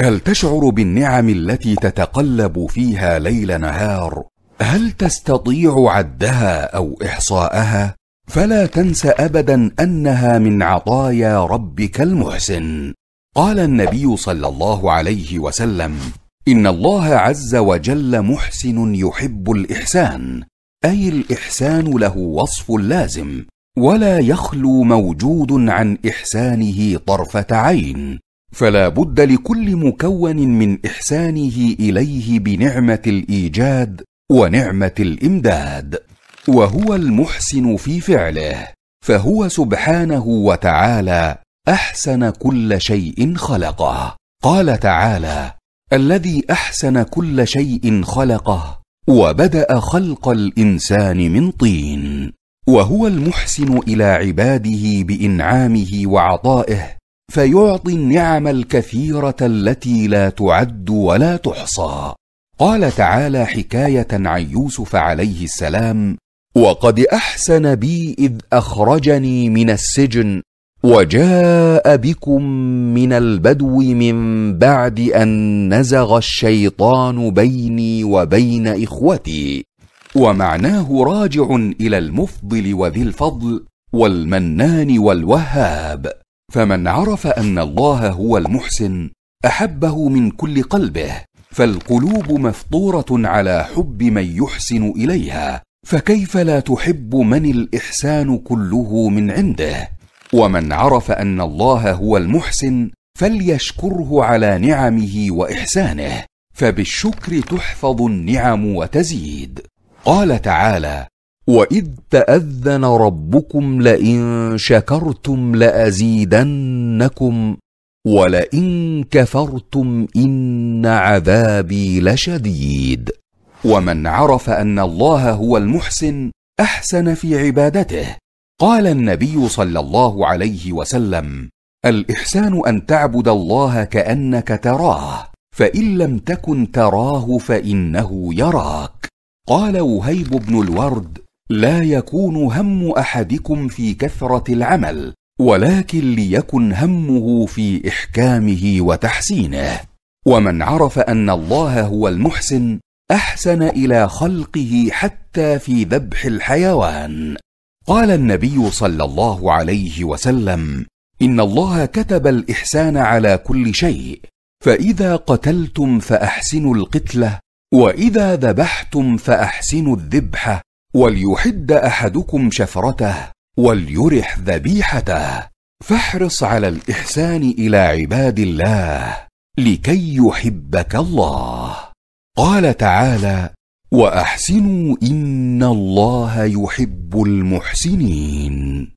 هل تشعر بالنعم التي تتقلب فيها ليل نهار هل تستطيع عدها او احصاءها فلا تنس ابدا انها من عطايا ربك المحسن قال النبي صلى الله عليه وسلم ان الله عز وجل محسن يحب الاحسان اي الاحسان له وصف لازم ولا يخلو موجود عن احسانه طرفه عين فلا بد لكل مكون من احسانه اليه بنعمه الايجاد ونعمه الامداد وهو المحسن في فعله فهو سبحانه وتعالى احسن كل شيء خلقه قال تعالى الذي احسن كل شيء خلقه وبدا خلق الانسان من طين وهو المحسن الى عباده بانعامه وعطائه فيعطي النعم الكثيره التي لا تعد ولا تحصى قال تعالى حكايه عن يوسف عليه السلام وقد احسن بي اذ اخرجني من السجن وجاء بكم من البدو من بعد ان نزغ الشيطان بيني وبين اخوتي ومعناه راجع الى المفضل وذي الفضل والمنان والوهاب فمن عرف ان الله هو المحسن احبه من كل قلبه فالقلوب مفطوره على حب من يحسن اليها فكيف لا تحب من الاحسان كله من عنده ومن عرف ان الله هو المحسن فليشكره على نعمه واحسانه فبالشكر تحفظ النعم وتزيد قال تعالى واذ تاذن ربكم لئن شكرتم لازيدنكم ولئن كفرتم ان عذابي لشديد ومن عرف ان الله هو المحسن احسن في عبادته قال النبي صلى الله عليه وسلم الاحسان ان تعبد الله كانك تراه فان لم تكن تراه فانه يراك قال وهيب بن الورد لا يكون هم احدكم في كثره العمل ولكن ليكن همه في احكامه وتحسينه ومن عرف ان الله هو المحسن احسن الى خلقه حتى في ذبح الحيوان قال النبي صلى الله عليه وسلم ان الله كتب الاحسان على كل شيء فاذا قتلتم فاحسنوا القتله واذا ذبحتم فاحسنوا الذبحه وليحد احدكم شفرته وليرح ذبيحته فاحرص على الاحسان الى عباد الله لكي يحبك الله قال تعالى واحسنوا ان الله يحب المحسنين